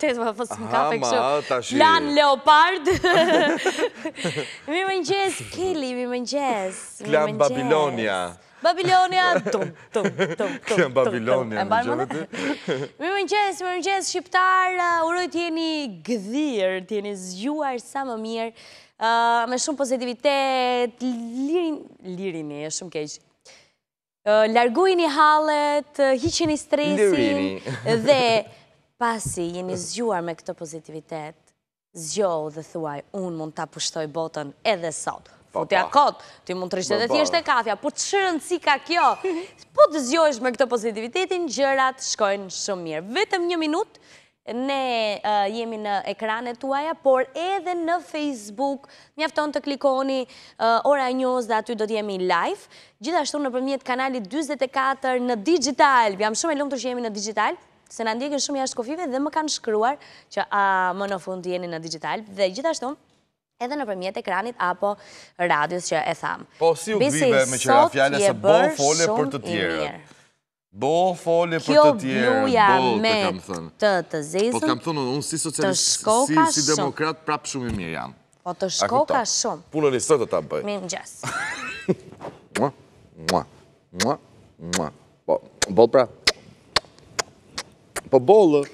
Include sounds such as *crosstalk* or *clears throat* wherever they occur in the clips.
vërtet, më fësë më kafe kështu. Lan Leopard. *laughs* Mi më njëz, Kili, mi më njëz. Klan Babilonia. Babilonia, tum, tum, tum, tum. *laughs* Klan Babilonia, më gjëve ti. Mi më njëz, mi më njëz, shqiptar, uh, uroj t'jeni gëdhir, t'jeni zgjuar sa më mirë, uh, me shumë pozitivitet, lirin, lirin, shumë keqë. Uh, Largujni halet, hiqeni stresin dhe... *laughs* pasi jeni zgjuar me këtë pozitivitet, zgjohu dhe thuaj, unë mund të apushtoj botën edhe sot. Futja jakot, ti mund të rishtë dhe thjesht e kafja, po të shërën si ka kjo? *laughs* Po të zgjohesh me këtë pozitivitetin, gjërat shkojnë shumë mirë. Vetëm një minutë, Ne jemi në ekranet tuaja, por edhe në Facebook, mjafton të klikoni Ora njës dhe aty do t'jemi live. Gjithashtu në përmjet kanalit 24 në digital, jam shumë e lumë të që jemi në digital, se në ndjekin shumë jashtë kofive dhe më kanë shkruar që a më në fund të jeni në digital dhe gjithashtu edhe në përmjet e kranit apo radios që e thamë. Po si u të me që ka fjale se bo fole për të tjere. Bo fole për të tjere. Kjo bluja me të të zezën të shkoka shumë. Po të kam thunë, unë si socialist, si demokrat, prapë shumë i mirë jam. Po të shkoka shumë. Punë në sotë të ta bëjë. Minë gjësë. *laughs* Mua, mua, mua, mua. Po, bolë prapë. Po bollë.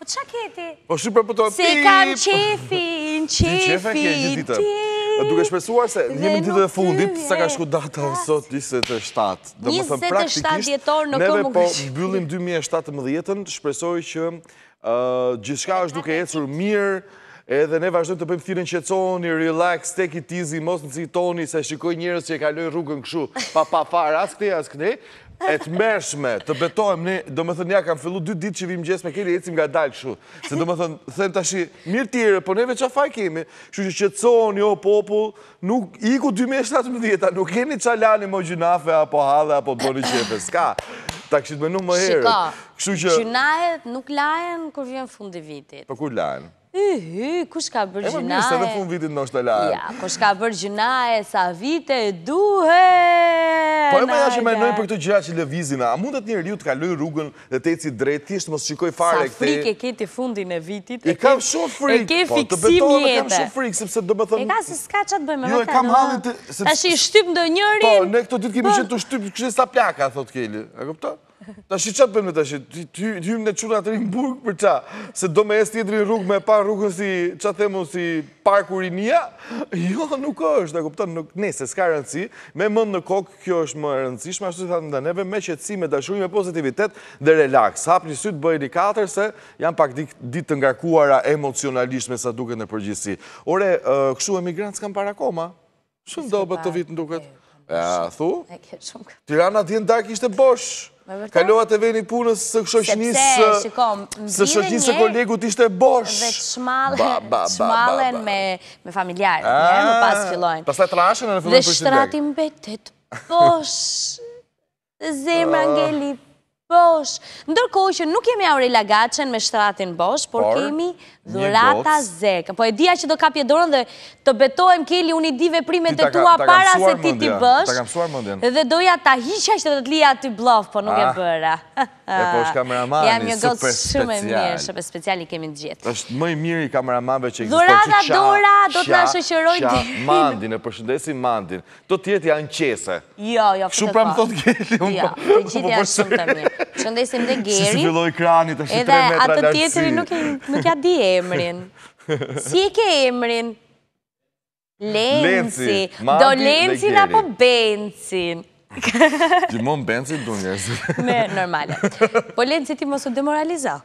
Po që këti? Po shumë për përto... Se kam qefin, qefin, ti... Dukë e shpesuar se njëmi të dhe fundit, sa ka shku data nësot 27. 27 jetor në këmë u gëshirë. Në po, 2017, shpesoj që gjithë shka është duke jetësur mirë, edhe ne vazhdojmë të përmë thirën që coni, relax, take it easy, mos në toni, se shikoj njërës që e kaloj rrugën këshu, pa pa fara, as këne, as këne, e të mershme, të betojmë ne, do më thënë, ja, kam fillu dy ditë që vim gjesë me e ecim nga dalë këshu. se do më thënë, thënë tashi, mirë tjere, po neve që faj kemi, shu që që të sonë, jo, popull, nuk, iku 2017, nuk keni qalani më gjinafe, apo hadhe, apo doni qepe, s'ka, ta kështë menu më herë. Shiko, gjinahet nuk lajen, kur vjen fundi vitit. Për po kur lajen? Uhy, kush ka bërë gjunae? E më po, mirë se dhe fun vitit në është të lajë. Ja, kush ka bërë gjunae, sa vite, duhe! Po e më ja që menojnë për këto gjëra që levizina, a mundet një riu të kaloj rrugën dhe të eci drejt, tjeshtë mos qikoj fare këte? Sa frik e keti fundin e vitit. E kam shumë frik. ke fiksim jetë. Po, të betohet e kam shumë frik, sepse do më E ka se s'ka qatë bëjmë. Jo, e kam halin të... shi shtyp ndë Po, ne këto ditë kemi po. që Ta shi qatë përme ta shi, ty hymë në qurë atërin burg për qa, se do me esë tjetërin rrugë me pa rrugën si, qa themu, si parë i nja, jo, nuk është, da kuptan, nuk se s'ka rëndësi, me mën në kokë, kjo është më rëndësishme, ashtu të thatë në daneve, me qëtësi, me dashuri, me pozitivitet dhe relax. Hapë një sytë, bëjri 4, se janë pak ditë të ngarkuara emocionalisht me sa duke në përgjithsi. Ore, këshu emigrantës kam para koma, shumë do bë Thu? Tirana dhjen dark ishte bosh. Kalohat e veni punës së këshoqnisë... Sepse, shikom, së shoqnisë kolegut ishte bosh. Dhe qmalen me familjarë. Në ah, pas fillojnë. Pas të trashen e në fillojnë për dhe. Dhe shtratim betet bosh. Zemra ah. ngelip. Bosh, ndërkohë që nuk kemi Aurela Gacen me shtratin Bosh, por kemi dhurata zekë. Po e dia që do ka pjedorën dhe të betohem keli unë i di veprimet e tua para se ti ti bësh. Ta Dhe doja ta hiqa që të të lija ti blof, po nuk e ah. bëra. E po është kameramani, super special. Jam një gotë shumë e mirë, shumë e speciali kemi të gjithë. është mëj mirë i kameramanve që i që qa, dora, do të në shëshëroj të. Shja, shja, shja, shja, shja, shja, shja, shja, shja, shja, shja, shja, shja, shja, shja, shja, shja, shja, shja, shja, Shëndesim dhe Gerin. Si zhvilloj krani të shi 3 metra lartësi. Edhe atë tjetëri nuk ja di emrin. *laughs* Si e ke emrin? Lenci. Do Lencin apo Bencin? Gjimon Bencin du njësë. Me normalet. *laughs* Po Lenci ti mos u demoralizo.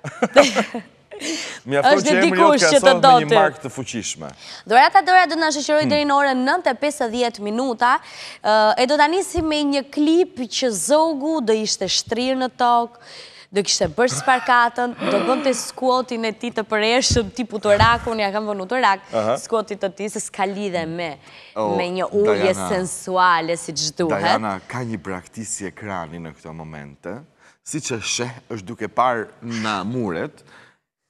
*laughs* *laughs* Mi afro që emri më jo të kasot me një mark të fuqishme. Dorata Dora do të nashëshëroj hmm. dhe në orën 9.50 minuta. E do të anisi me një klip që zogu do ishte shtrirë në tokë, do kishte bërë sparkatën, do bëndë të skuotin e ti të përreshën, ti putë rakë, unë ja kam vënu të rakë, skuotit të ti se s'ka lidhe me, oh, me një uje sensuale, si që duhet. Dajana, ka një praktisi e krani në këto momente, si që shë është duke parë në muret,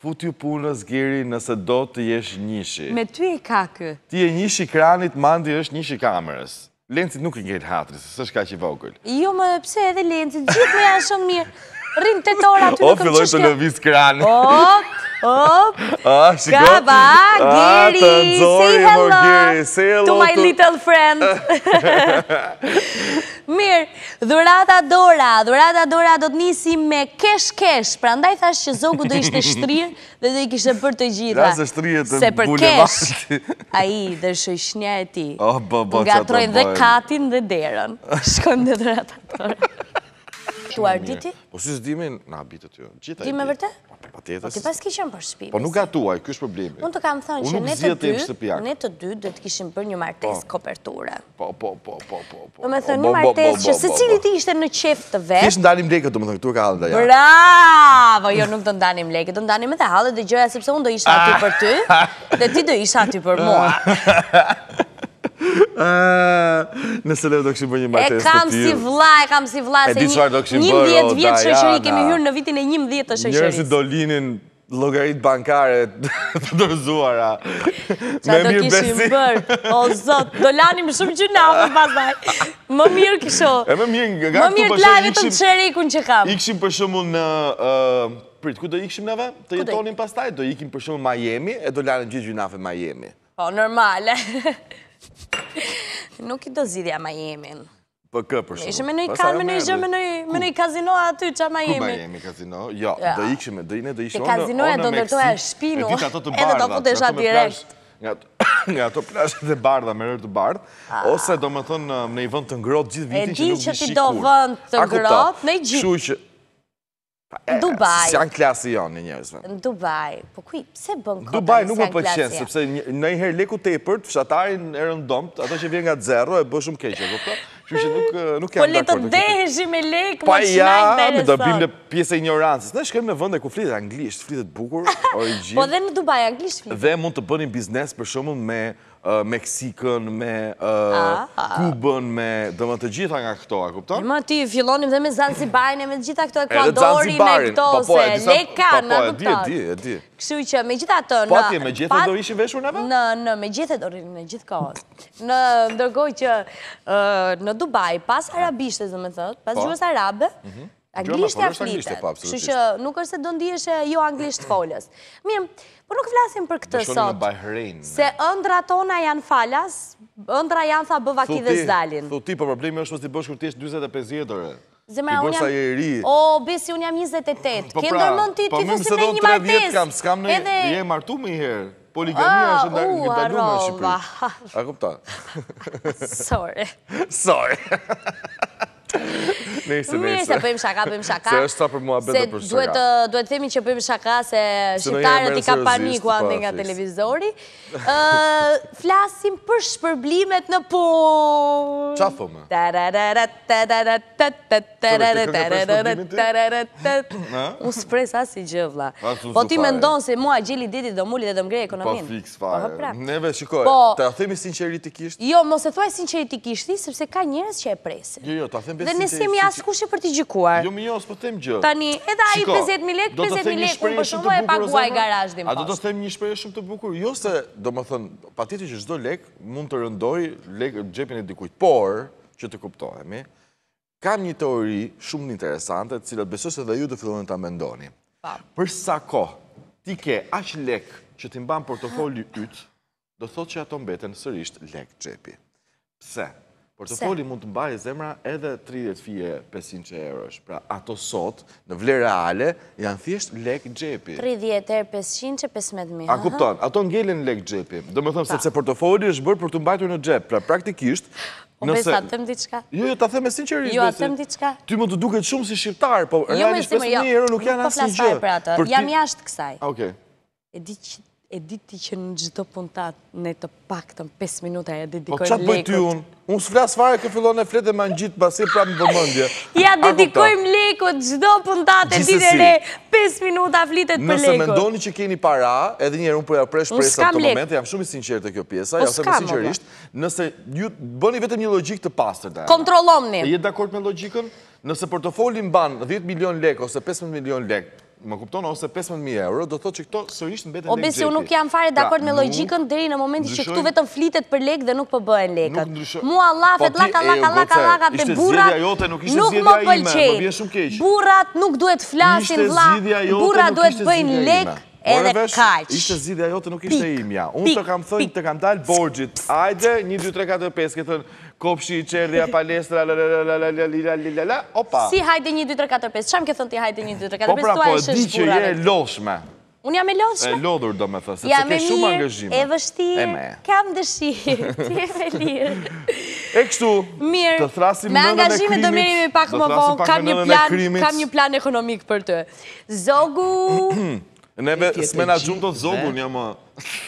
fut ju punës, giri, nëse do të jesh njëshi. Me ty e ka kë? Ti e njëshi kranit, mandi është njëshi kamerës. Lencit nuk i ngejtë hatri, se së shka që i vogël. Jo, më pëse edhe lencit, gjithë me janë shumë mirë. Rinë të tora, ty nuk këmë qështë O, filloj të lëvisë kranit. O, Op, gaba, Gary, say hello to my little friend. *laughs* Mirë, dhurata dora, dhurata dora do të nisi me kesh-kesh, pra ndaj thash që zogu do ishte shtrirë dhe do i kishtë për të gjitha. Lasë shtrirë të bulevati. Se për kesh, a i dhe shëshnja e ti, ah, po nga trojnë dhe katin dhe derën, *laughs* shkojnë dhe dhurata dora. Tuar diti? Po si së dimin, na bitë të ju, gjitha i ditë. Dime vërte? Dime Pa Po ti pas kishëm për shpi. Po nuk gatuaj, kështë problemi. Unë të kam thënë që ne të dy, ne të dy dhe të kishëm për një martes po. koperturë. Po, po, po, po, po. po. Do me thënë po, një martes që se ti ishte në qef të vetë... Kishë ndani mleke, do me thënë këtu ka halën dhe ja. Bravo, jo nuk do ndani mleke, do ndanim me dhe halën dhe gjëja, sepse unë do isha aty ah. për ty, dhe ti do isha aty për mua. *laughs* Nëse dhe do këshim bërë një martes të tjilë E kam si vla, e kam si vla se një dhjetë vjetë shëshëri, kemi hyrë në vitin e njim dhjetë të shëshëris Njërë që do linin logaritë bankare të dërzuara Qa do këshim bërë, o zot, do lanim shumë që nafë Më mirë kësho E më mirë nga këtu për shumë të qëri që kam Ikshim për shumë në... Prit, ku do ikshim nëve? të jetonim pastaj? Do ikim për shumë Miami e do lanim gjithë gjithë nafë Miami Po, normale. *laughs* Nuk i do zidhja ma jemi. Për kë për shumë. Ishe në nëj kamë, nëj gjëmë, nëj kazino aty që ma jemi. Ku ma jemi kazino? Jo, do i këshme, do i në, do i do në meksin. E kazino e do të shpinu edhe do të të direkt. Nga ato plashe *laughs* dhe bardha, me rërë të bardhë, ah. ose do me thënë um, në i vënd të ngrot gjithë viti që nuk gjithë shikur. E di që ti do vënd të ngrot, në i gjithë. Në Dubai Si janë klasi janë një njerëzve. Në Dubai, Po kuj, pse bënë kota në së janë klasi janë? Në Dubaj nuk më pëqenë, sepse në i herë leku të i përt, fshatarin e rëndomt, ato që vjen nga të zero, e bë shumë keqe, po Që që nuk eh, janë dakord. Po le të dehëshi me lek, më që nga interesant. Pa ja, do bim në pjesë e ignorancës. Ne shkëm në vënde ku flitë anglisht, flitët bukur, *laughs* origin. Po dhe në Dubai anglisht flitë. Dhe mund të bënim biznes për shumë me Meksikën, me Kubën, me dëmë të gjitha nga këto, a kupton? Ma ty, fillonim dhe me Zanzibarin, me gjitha këto ekuadorin po, po, e këto, se ne kanë, po, a Kështu Di, di, di. që me gjitha të në... Pati, me gjithë do ishim veshur në me? Në, me gjithë do rinë, me gjithë kohës. Në ndërgoj që në Dubaj, pas arabishtes, dhe me pas gjuhës arabe, mhm. Anglisht ja flitet. Kështu që nuk është se do ndihesh jo anglisht folës. Mirë, po nuk flasim për këtë sot. Se ëndrat tona janë falas, ëndra janë tha bëvaki dhe zalin. Thu ti, po problemi është mos ti bësh kur ti je 45 vjetor. Zemra un jam. O, besi un jam 28. Po Ke pra, ndërmend ti po ti fusi me një martesë. Kam skam në të je martu më një herë. Poligamia ah, është ndarë në një dalumë në Shqipëri. *laughs* A kupta? Sorry. *laughs* Sorry. *laughs* Nëse nëse. Nëse bëjmë shaka, bëjmë shaka. Se është ta për mua bëndë për shaka. Uh, duhet duhet të themi që bëjmë shaka se shqiptarët i kanë paniku atë po, nga televizori. Ë, *laughs* uh, flasim për shpërblimet në punë. Çfarë po më? U Po ti mendon se mua gjeli ditit do muli dhe do ngrej ekonominë. Po fiks fare. Neve shikoj. Ta themi sinqeritetikisht. Jo, mos e thuaj sinqeritetikisht, sepse ka njerëz që e presin. Jo, jo, Dhe nësë jemi asë kushe për t'i gjikuar. Jo, mi jo, s'po tem gjë. Tani, edhe aji 50.000 lek, 50.000 lek, unë do e paguaj garajdim post. A do të them një shpreje shumë të bukur? Jo se, do më thënë, pa që zdo lek, mund të rëndoj gjepin e dikujt. Por, që të kuptohemi, kam një teori shumë në interesante, cilat se edhe ju të fillon të mendoni. Për sa ko, ti ke ashtë lek që ti mban portofoli ytë, do thot që ato mbeten sërisht lek gjepi. Pse? Pse? Portofoli mund të mbaje zemra edhe 30 fije 500 eurosh. Pra ato sot, në vlerë reale, janë thjesht lek gjepi. 30 e 500 e 15.000. A kupton, ato ngellin lek gjepi. Do me thëmë sepse portofoli është bërë për të mbajtur në gjep. Pra praktikisht... O besë, a thëmë diqka? Jo, jo, ta thëmë e sinqerisht. Jo, a thëmë diqka? Ty më të duket shumë si shqiptarë, po jo, realisht 5.000 euro nuk jo, janë po asë një gjep. flasaj për ato. Jam jashtë kësaj. Oke. E di që e diti që në gjithë të puntat po në të pak të në 5 minuta e dedikoj lekut. Po që bëjtë ju unë? Unë së flasë fare kë fillon e fletë dhe ma në gjithë basi pra në përmëndje. Ja, dedikojmë lekut gjithë të puntat e ditë e 5 minuta flitet për lekut. Nëse me ndoni që keni para, edhe njerë unë përja po presh presa të momente, jam shumë i sinqerë të kjo pjesa, jam shumë me sinqerisht, pra. nëse ju bëni vetëm një logik të pasër, Dajana. Kontrolom një. E dakord me Nëse portofolin ban 10 milion lek ose 15 milion lek, më kuptonë, ose 15.000 euro, do të thotë që këto së në betën e gjithë. Obesi, unë nuk jam fare pra, dhe akord me lojgjikën, dheri në momenti që këtu vetëm flitet për lekë dhe nuk përbëhen po lekët. Mua lafet, po laka, laka, laka, laka, dhe burat nuk më pëlqenjë. Burat nuk duhet flasin lakë, burat duhet bëjnë lekë edhe kajqë. Ishte zidja jote nuk ishte imja. Unë të kam thënjë të kam talë borgjit. Ajde, 1, 2, 3, 4, 5, thënë, Kopshi i çerdhia palestra la opa si hajde 1 2 3 4 5 çam kë ti hajde 1 2 3 4 5 po pra po që je lodhshme Unë jam e lodhur e lodhur domethë se ke shumë angazhime e vështirë kam dëshirë *laughs* ti e lirë e kështu të thrasim më nga angazhimet do merremi pak më vonë kam një plan ekonomik për të. zogu *clears throat* Neve s'me na gjumë të zogu një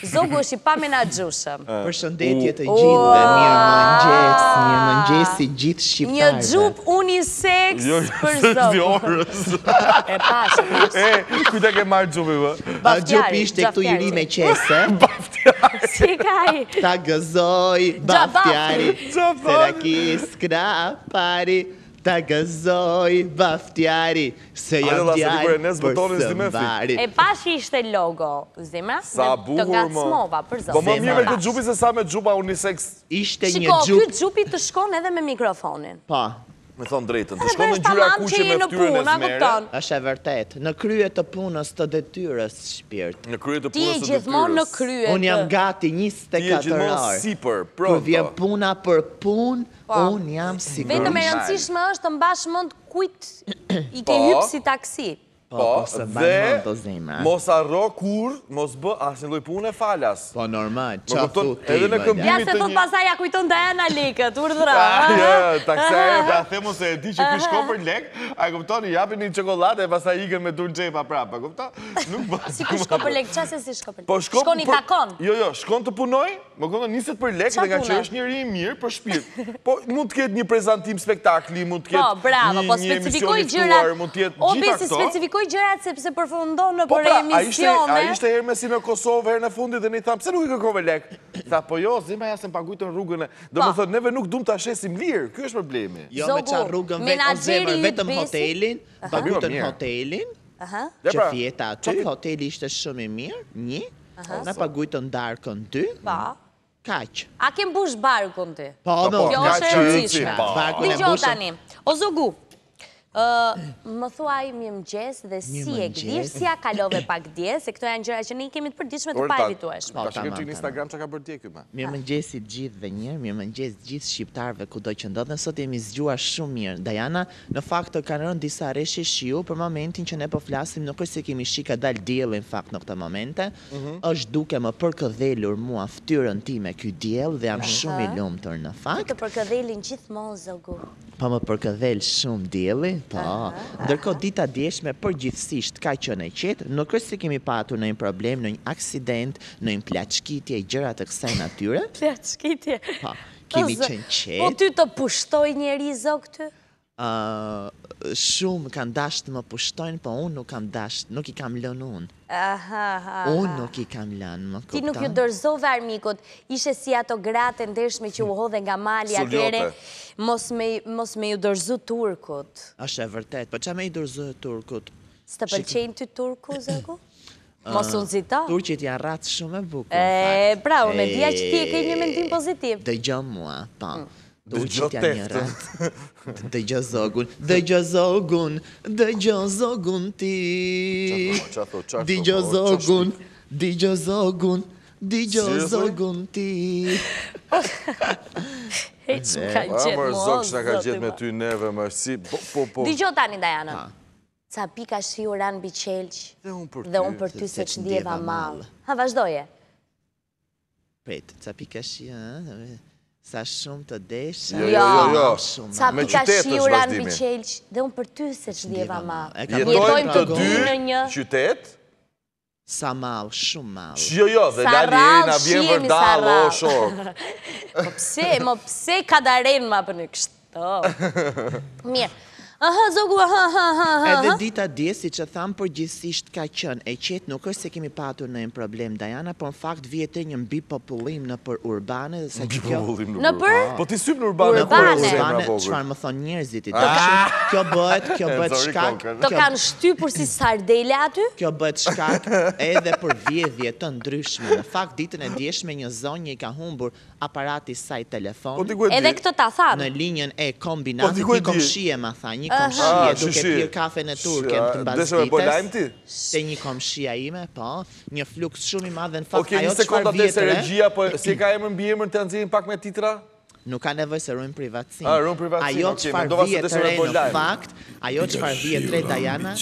Zogu është i pa me na gjushëm. *laughs* Për shëndetje të gjithë dhe një mëngjes, një më i gjithë shqiptarë. Një gjupë unisex jo, jo, për *laughs* zogu. E pashë. E, *laughs* kujte ke marë gjupë vë. Baftjari, gjupë ishte këtu i ri me qese. Baftjari. Si Ta gëzoj, baftjari. Gjupë. Se rakis, ta gëzoj baftjari Se jam tjarë për së E pa ishte logo, zime Sa buhur më Po më mjë me këtë gjupi se sa me gjupa unisex Ishte një gjup Shiko, këtë gjupi të shkon edhe me mikrofonin Pa po me thonë drejtën, të shkonë në gjyra kuqe me ftyrën e zmerë. Êshtë e vërtet, në kryet të punës të detyres, shpirt. Në kryet të punës të detyres. Ti e gjithmonë në kryet. Unë jam gati 24 orë. Ti e gjithmonë për, pronto. Kër vjen puna për punë, po. unë jam siper. Vetëm e rëndësishme është të mbash mund kujt i ke po. hypsi si taksit. Po, po, po, se banë mund Mos arro kur, mos bë asë një lojpune e falas. Po, normal, që aftu të e më dhe. Ja, se të të pasaj, a kujton të aja në lekët, urdhra. *laughs* Ja, ta da themu se e di që pishko për lek, a e kupton, i japin një qokolade, e pasaj ikën me dulë gjepa prapë, a kupton? Nuk bë. Si pishko për lek, qa se si shko për lek? Po, shko një takon. Jo, jo, shko në të punoj, më kondon njësit për lek, dhe nga që është njëri mirë për shpirt. Po, mund të ketë një prezentim spektakli, mund të kjetë po, një emision i shtuar, mund të kjetë gjitha ndërkoj gjerat sepse përfundon në për po pra, emisione. A ishte herë me si në Kosovë, herë në fundit dhe një thamë, pëse nuk i këkove lek? Tha, po jo, zima ja se më pagujtë në rrugën e... Do më po. thotë, neve nuk dumë të ashesim lirë, kjo është problemi. Jo, me qa rrugën vetë, o zemër, vetëm hotelin, pagujtë në jo, hotelin, që pra, fjeta aty, hoteli ishte shumë i mirë, një, Në pagujtë në darkën dy, kaqë. A kem bush barkën ty? Po, no, kjo është rëzishme. Dijotani, o zogu, Më i mjë mëgjes dhe si e gdirë, si a kalove pak dje, se këto janë gjëra që ne i kemi të përdiqme të pajvituash. Ka shkëm që në Instagram që ka bërdje këma. Mjë mëgjes i gjithë dhe njërë, mjë mëgjes gjithë shqiptarve ku që ndodhën, sot jemi zgjua shumë mirë. Dajana, në fakt të kanë rënë disa reshe shiu, për momentin që ne po flasim, nuk është se kemi shika dalë djelë, në fakt në këtë momente, mhm. duke më mua me dhe jam mhm. shumë i në fakt. Pa po më shumë Po, ndërko dita djeshme për gjithësisht ka që në qetë, nuk është se kemi patu në një problem, në një aksident, në një plaçkitje gjërat të kësaj natyre. *laughs* Plaçkitje? Po, kemi që po, në qetë. Po ty të pushtoj një rizo këtë? shumë kanë dashë të më pushtojnë, po unë nuk kam dashë, nuk i kam lënë unë. Unë nuk i kam lënë, më Ti nuk ju dërzove armikot, ishe si ato gratë ndeshme që u hodhe nga mali atjere, mos me, mos me ju dërzu Turkot. Ashe vërtet, po që me i dërzu Turkot? Së të përqenë ty turku, *clears throat* zëku? Mos unë zita? Turqit janë ratë shumë e bukur. E, bravo, me dhja që ti e ke një mendim pozitiv. Dhe gjë mua, pa. Po. Mm. Dhe gjo tehtë Dhe gjo zogun Dhe gjo zogun Dhe gjo zogun ti Dhe gjo zogun Dhe gjo zogun Dhe gjo zogun ti Dhe gjo zogun Dhe gjo zogun Dhe gjo zogun Dhe gjo zogun Dhe gjo zogun Dhe gjo Dhe gjo tani da janë Ca pika shri u ranë biqelq Dhe unë për ty se që ndjeva mal Ha vazhdoje Pet, ca pika shri u ranë biqelq Sa shumë të desha. Jo, jo, jo. jo. Sa pika shiura në biqelq. Dhe unë për ty se që djeva ma. Jetojmë të dy në një. Qytet? Sa malë, shumë malë. jo, jo, dhe dali e nga vjen vërdalë, o shokë. Më *laughs* po pse, më pse ka darenë ma për në kështë. Mirë. *laughs* Aha, zogu, aha, aha, aha. Edhe dita dje, si që thamë, për gjithësisht ka qënë e qetë, nuk është se kemi patur në e problem, Dajana, por në fakt vjetë një mbi popullim në për urbane. Në mbi popullim në për Po ti sypë në urbane, në urbane, qëfarë më thonë njerëzit ah! kjo bëhet, *laughs* kjo bëhet shkak. Të kanë shty për si sardele aty? Kjo bëhet shkak edhe për vjedhje të ndryshme. Në fakt, ditën e djeshme një zonjë ka humbur aparati saj telefon. Po, edhe këtë ta thamë? Në linjen e po, kombinatë, një komëshie ma tha, një komshie ah, duke pirë kafe në turke të ah, ditës. Se një komshia ime, po, një fluks shumë i madh në fakt, ajo që regjia, po Si ka emër mbi emër të nëzirin pak me titra? Nuk ka nevoj se rrëm privatsin. A, ah, rrëm privatsin, ajo që farë vjetëre në fakt, ajo që farë vjetëre, Dajana...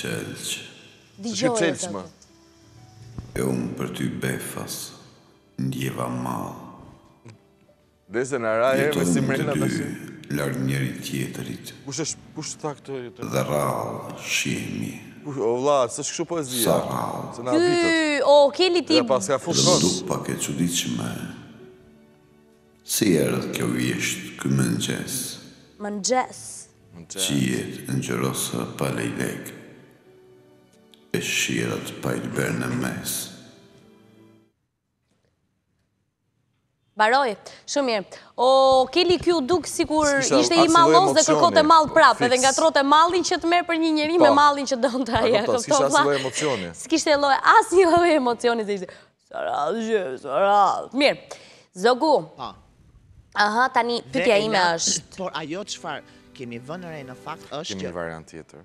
Dijohet, të të të të të të të të të të të të të të të të të të të Kush të ta këtë e jetë? Dhe rallë, shimi. O vlarë, së shkëshu po Sa rallë. Se nga O, keli ti. Dhe pas ka fundë kësë. Dhe lupa ke që di që me. Si erët kjo vjeshtë kë më nxes? Më nxes? Më nxes. Që jetë në gjërosa pa lejdekë. E shirat pa i të berë në mesë. Baroj, shumë mirë. O, keli kjo dukë si kur ishte i malos dhe kërkote malë prapë, edhe nga trote malin që të merë për një njëri me po. malin që dëmë të aja. Së kishte asë loj emocioni. Së *laughs* kishte loj, asë një loj emocioni, se ishte, së radhë Mirë, zogu. Pa. Po. Aha, tani, pytja ime është. Por ajo qëfar kemi vënërej në fakt është që... Kemi një variant tjetër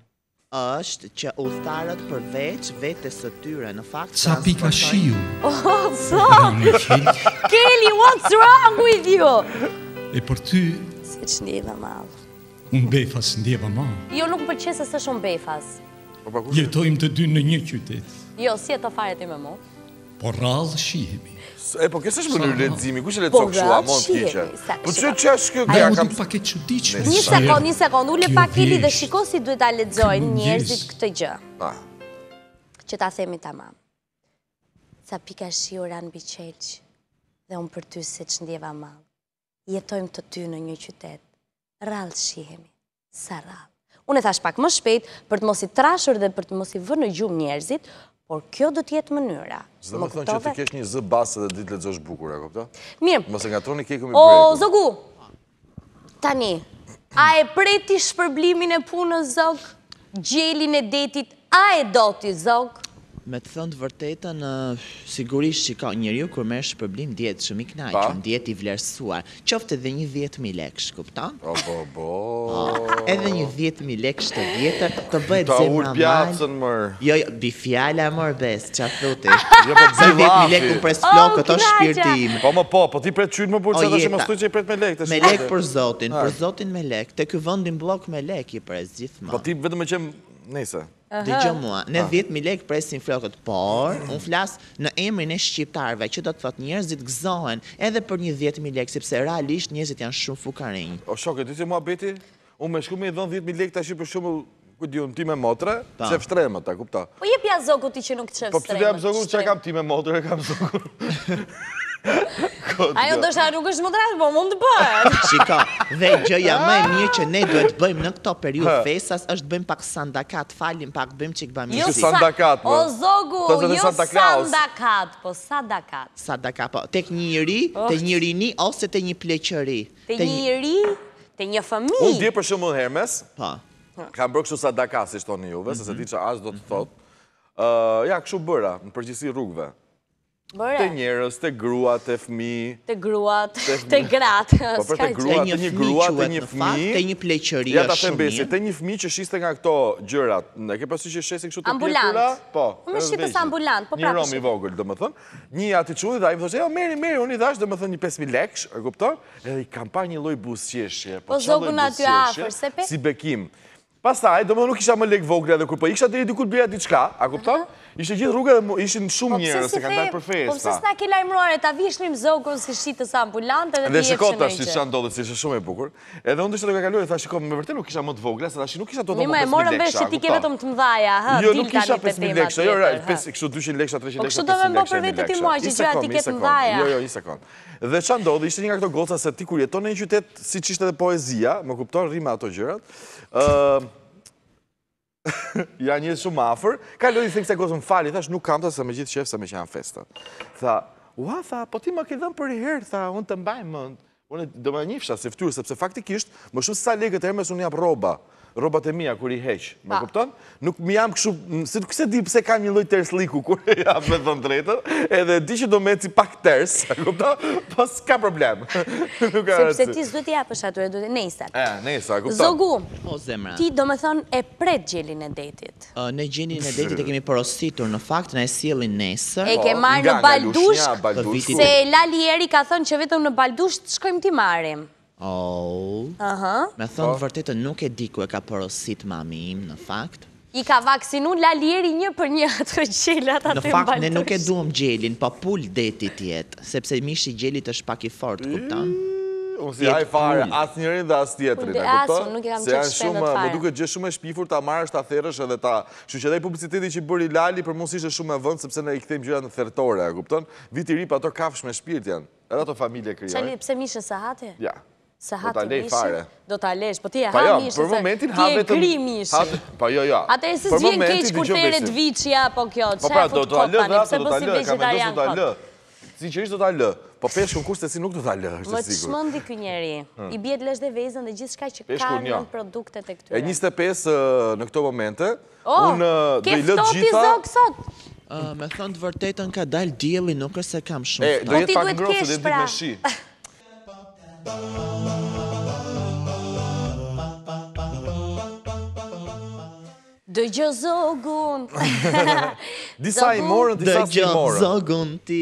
është që udhëtarët për veç vetes së tyre në fakt sa pika shiu. *laughs* Oh, so. Kelly, what's wrong with you? E për ty, se çnje dha mall. Un befas ndje pa Jo nuk përqesës se unë befas. Po, Jetojmë të dy në një qytet. Jo, si e të fare ti me mua po rallë shihemi. E, po kësë është mënyrë redzimi, ku që le të cokë shua, mon të kjeqe? Po, po që që është kjo kja kam... Një sekund, një sekund, ule pak fili dhe shiko si duhet a ledzojnë njerëzit këtë gjë. Që ta themi ta mamë. Sa pika shiura në biqeq dhe unë për ty se që ndjeva mamë. Jetojmë të ty në një qytet. Rallë shihemi, sa rallë. Unë e thash pak më shpejt për të mos i trashur dhe për të mos i vë në gjumë njerëzit, por kjo do tjetë mënyra. Zdo me thonë që të kesh një zë basë dhe ditë le të zosh bukura, këpëta? Mirë. Mëse nga troni kekëm i brejku. O, zogu, tani, a e preti shpërblimin e punë, zog? gjelin e detit, a e doti, zog? Me të thëndë vërtetën, sigurisht që ka njëri ju kur mërë shpërblim djetë shumë i knaj, që në djetë i vlerësuar, qoftë edhe një 10.000 lekësh, kuptan? O, bo, bo... Po, edhe një 10.000 lekësh të vjetër, të bëjt zemë amal... Ta urë pjatësën mërë... Jo, jo, bi fjalla mërë besë, që a thuti? *laughs* Jo, për po, 10.000 lekë ku presë flokë, këto shpirti imë... Po, më po, po ti pretë qynë më burë, që që më stu që i pretë me lekë, Me lekë për zotin, për zotin me lekë, Dhe gjë mua, në 10.000 ah. lek presin flokët, por, unë flasë në emrin e shqiptarve, që do të thot njërzit gëzohen edhe për një 10.000 lek, sepse realisht njërzit janë shumë fukarin. O shokët, dhe që mua beti, unë me shku me i dhënë 10.000 lek të ashtë për shumë, ku di unë, ti me motre, që e fështrema ta, kupta. Po je pja zogu ti që nuk të fështrema. Po përë pja zogu që kam ti me motre, kam zogu. *laughs* Ajo do shta nuk është më drejtë, po mund të bëhet. *laughs* Shiko, dhe gjëja më e mirë që ne duhet të bëjmë në këto periudhë festas është të bëjmë pak sandakat, falim pak, bëjmë çik bamë. Jo sandakat. Po. O zogu, jo sandakat, po sadakat. Sadaka po tek një iri, oh. te një rini ose te një pleqëri. Te një iri, te një fëmijë. Unë di për shembull Hermes. Po. Kam bërë kështu sadaka si thoni juve, sepse mhm. di as do të thotë. Mhm. ja, kështu bëra në përgjithësi rrugëve. Të njerës, të grua, të fmi. Të grua, të gratë. Po për të grua, të një grua, të një fmi. Të një pleqëria shumë. Të një fmi që shiste nga këto gjërat. Në ke pasi që shesin kështu të pjekura? Po. po më shqitës ambulant, po prapë shumë. Një romi vogël, dhe më thënë. Një ati qëllë, dhe a i më thështë, jo, meri, meri, unë i dhash, dhe më thënë një 5.000 lekësh, e kuptor, edhe i kam pa një loj busjeshje. Pasaj, do më nuk isha më lek vogre edhe kur, po i kësha të një dikut bëja diqka, a kupton? Ishte gjithë rrugë dhe ishin shumë po njerë se kanë dalë për festa. Po përse s'na ke lajmëruar e ta vishnë im zogën si shqitës ambulante dhe vjetë që nejqë. Dhe shikota shqitë që ndodhët, si ishte shumë e bukur. Edhe unë dhe shkëtë ka kaluar e tha me vërte nuk isha më të vogla, se nuk isha të më 5.000 Mi më e morën beshë që ti keve të më të mdhaja. Jo, nuk isha 5.000 lekësha, jo, jo kështu 200 lekësha, 300 lekësha, 500 lekësha. Po kështu do më *laughs* Ja një shumë afer Ka lodi thënë këse gozën fali Thash nuk kam të se me gjithë shef se me që janë festa Tha Ua tha Po ti më ke dhëmë për i herë Tha unë të mbaj mënd Unë do më njifësha se ftyrë Sepse faktikisht Më shumë sa legët e hermes unë japë roba robat e mija kur i heq, më kupton? Nuk më jam këshu, se nuk se di pse kam një lloj tersliku kur *laughs* jam me thon drejtën, edhe di që do me eci pak ters, *laughs* e kupton? Po s'ka problem. *laughs* nuk ka Sepse ti s'do t'i japësh atyre, do të nesër. Ë, nesër, kupton? Zogu. zemra. Ti do me thon e pret gjelin e detit. Ne në gjelin e detit e kemi porositur në fakt na e sjellin nesër. E ke po, marrë në baldush. Se Lali Eri ka thënë që vetëm në baldush shkojmë ti marrim. Oh. Aha. Uh -huh. Me thënë po. vërtetë nuk e di ku e ka porosit mami im në fakt. I ka vaksinu lalieri një për një *laughs* atë gjelat atë mbaltërsh. Në fakt, ne nuk e duham gjelin, pa po pull deti tjetë, sepse mishi gjelit është pak i fort, kuptan? Mm, unë si haj fare, asë njërin dhe asë tjetrin, e kuptan? Asë, nuk e kam qëtë shpenë dhe të fare. Më duke gjë shumë e shpifur, ta marrë është ta therësh edhe ta... Shë që dhe i publiciteti që i bëri lali, për mund si ishe shumë e vënd, sepse ne i këthejmë gjyra në thertore, e kuptan? Viti ri, pa ato kafsh me shpirt edhe ato familje kryoj. Qali, pse mishë sahate? Ja. Se hatë fare? do të alesh, po ti e hamë mishin, jo, se ti e kri mishin. Pa jo, jo. Ate e si vjen keq kur të ere apo po kjo, që e fut kopa, një pëse po si vegetarian kot. Ka do të alë, si që ishtë do të alë, po peshku në kushtë si nuk do të alë, është të sigur. Më të shmëndi kë njeri, hmm. i bjetë lesh dhe vezën dhe gjithë shka që ka në produktet e këture. E njiste në këto momente, oh, unë do i lë gjitha... keftot i Me thënë të vërtetën ka dalë djeli, nuk është se kam shumë. do po ti duhet ngrosë, do pra. shi. *laughs* Dëgjë zogun *laughs* Disa i morën, disa s'i morën Dëgjë zogun ti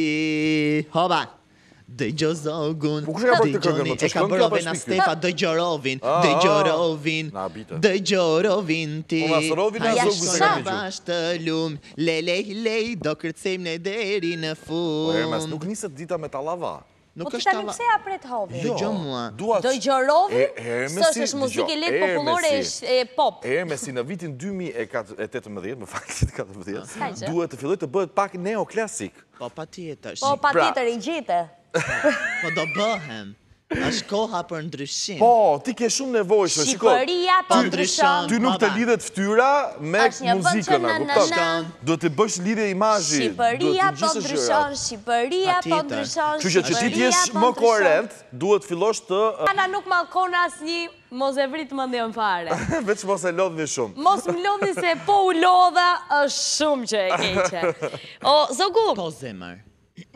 Hoba Dëgjë zogun Po kështë ka bërë të këngën E ka bërë ove në stefa Dëgjë rovin ah, Dëgjë ah. rovin Dëgjë rovin ti Po së rovin e zogun Aja shka lum Lej, lej, Do kërcim në deri në po, fund Po e nuk njësët dita me talava Nuk po të tani pse apret hobi. Jo, jo mua. Do gjorovim se është muzikë lek popullore e pop. Herë me si në vitin 2018, më faktit *laughs* ka duhet të filloj të bëhet pak neoklasik. Po patjetër. Po patjetër i gjete. *laughs* Po do bëhem është koha për ndryshim. Po, ti ke shumë nevojshme. Shqipëria po ndryshon. Ty nuk të lidhet ftyra me muzikën. Do të bësh lidhe imajji. Po Shqipëria po ndryshon. Shqipëria për ndryshon. Që që që ti t'jesh po më koherent, duhet fillosh të... Kana nuk malkon asë një mos më ndihën fare. *laughs* Vecë mos e lodhni shumë. Mos më lodhni se po u lodha është shumë që e keqe. *laughs* O, zogu. Po zemër.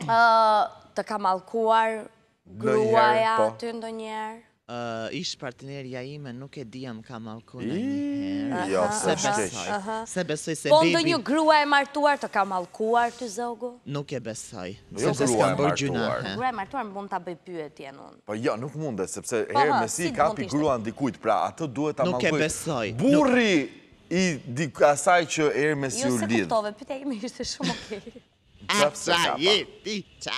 Të ka malkuar gruaja po. aty ndonjëherë? Uh, ish partnerja ime nuk e diam ka mallkuar një herë. Jo, se besoj. Se besoj se bibi. Po ndonjë grua e martuar të ka mallkuar ty zogu? Nuk e besoj. Jo, se s'ka gjuna. Grua e martuar mund ta bëj pyetjen unë. Po jo, nuk mundet sepse po, herë me si kapi grua dikujt, pra atë duhet ta mallkoj. Nuk e besoj. Burri i di asaj që herë me si jo, u lidhë. Jo, se kuptove, pyte ime ishte shumë Okay. Qa je, ti, qa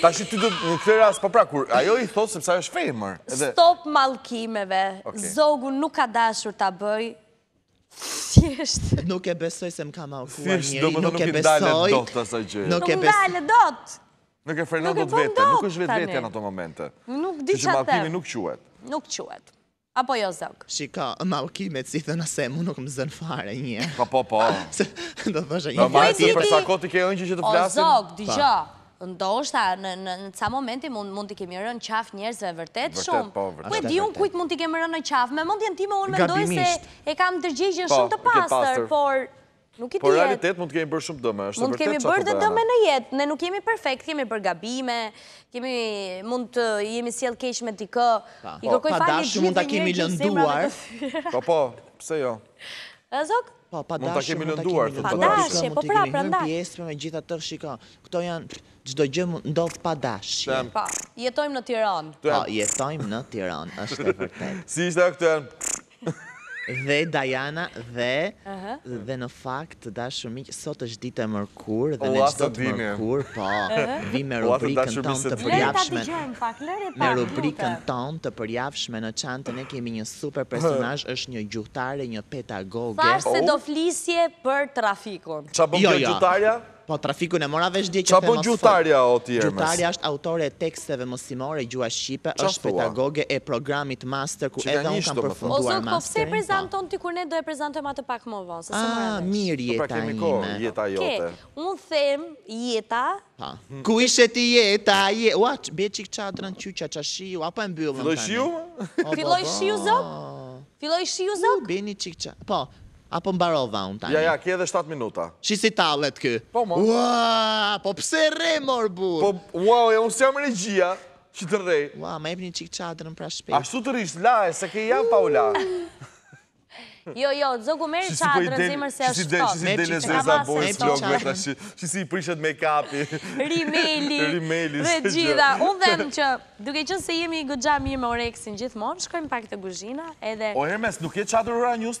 Ta që ty dhëtë në këtë rrasë kur ajo i thotë sepse ajo është femër Stop malkimeve, zogu nuk ka dashur të bëjë. Nuk e besoj se më ka malkuar njëri, nuk e besoj. Nuk e besoj. Nuk e besoj. Nuk e frenon do të vete, nuk është vetë vete në ato momente. Nuk di që atë. Nuk quet. Nuk quet. Apo jo Zog Shika, malkimet si dhe në se, mu nuk më zënë fare një. Po, po, po. *laughs* Do të dhe një. Do të dhe shë një. ke të që të dhe shë një ndoshta në në në ca momenti mund mund të kemi rënë qaf njerëzve vërtet shumë. Ku po, e di un kujt mund të kemi rënë në qaf? Me mendjen time un mendoj se e kam dërgjegjen po, shumë të pastër, por nuk i di. Por realitet mund të kemi bërë shumë dëm, është vërtet. Mund të kemi bërë dëm në jetë, ne nuk jemi perfekt, jemi për gabime, kemi mund të jemi sjell keq me dikë, i kërkoj po, falje, mund kemi lënduar. *laughs* Po po, pse jo? E zok? Po, pa dashi, mund të po pra, kemi lënduar. Pa dashi, po pra, pra ndash. Në pjesë me gjitha të Këto janë gjdo gjë mund ndodhë pa dashi. Pa, jetojmë në Tiran. Pa, po, jetojmë në Tiran, është e vërtet. *laughs* Si ishte këtë janë? dhe Dajana dhe dhe në fakt të da shumik sot është ditë e mërkur dhe në çdo të mërkur po vi me rubrikën ton të përjafshme me rubrikën ton të përjafshme në çantën e kemi një super personaj është një gjuhtare, një petagoge farë se do flisje për trafikon qa bëmë jo, jo. gjuhtarja? Po, trafiku në mora vesh djekë. Qa gjutarja o ti Gjutarja është autore e teksteve mësimore i gjua Shqipe, është pedagoge e programit master, ku edhe unë kam përfunduar master. O, zotë, po, se e po. prezenton ti kur ne do e prezentojmë atë pak më vonë, A, ah, mirë pra jeta ime. Tu pra kemi ko, jeta jote. Ke, unë them jeta. Ku ishe ti jeta, jeta. Ua, be qik qatrën, qyqa, qa shiu, apo e mbyllë. Filoj shiu? Filoj shiu, zotë? Filoj shiu, zotë? beni qik Po, apo mbarova unë tani? Ja, ja, kje edhe 7 minuta. Shi si talet kë? Po, ma. Ua, po pse re mor burë? Po, ua, e unë si jam regjia, që të rej. Ua, ma për një qikë qadrën pra shpejt. Ashtu të rishë, la e, se ke jam pa u la. *laughs* Jo, jo, zogu meri qadrën, po zimër se është të. Që si dhe në zeza bojë së vlogve, që si i prishet me kapi. Rimeli, rimeli, dhe gjitha. Unë dhem *laughs* që, duke që se jemi gëgja mirë me oreksin gjithmonë, shkojmë pak të guzhina, edhe... O, Hermes, nuk je qadrë ura njës